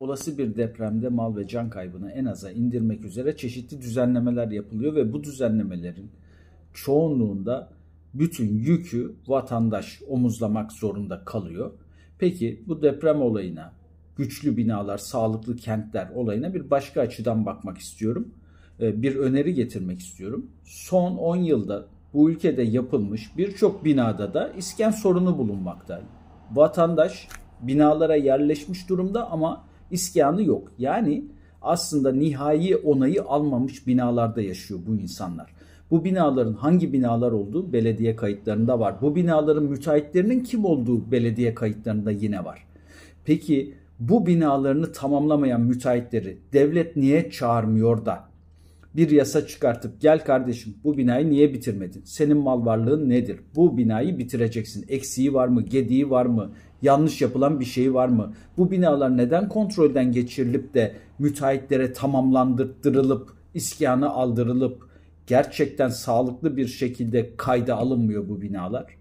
olası bir depremde mal ve can kaybını en aza indirmek üzere çeşitli düzenlemeler yapılıyor ve bu düzenlemelerin çoğunluğunda bütün yükü vatandaş omuzlamak zorunda kalıyor. Peki bu deprem olayına, güçlü binalar, sağlıklı kentler olayına bir başka açıdan bakmak istiyorum. Ee, bir öneri getirmek istiyorum. Son 10 yılda bu ülkede yapılmış birçok binada da isken sorunu bulunmakta. Vatandaş binalara yerleşmiş durumda ama iskanı yok. Yani aslında nihai onayı almamış binalarda yaşıyor bu insanlar. Bu binaların hangi binalar olduğu belediye kayıtlarında var. Bu binaların müteahhitlerinin kim olduğu belediye kayıtlarında yine var. Peki bu binalarını tamamlamayan müteahhitleri devlet niye çağırmıyor da bir yasa çıkartıp gel kardeşim bu binayı niye bitirmedin? Senin mal varlığın nedir? Bu binayı bitireceksin. Eksiği var mı? Gediği var mı? yanlış yapılan bir şey var mı? Bu binalar neden kontrolden geçirilip de müteahhitlere tamamlandırtırılıp, iskana aldırılıp gerçekten sağlıklı bir şekilde kayda alınmıyor bu binalar?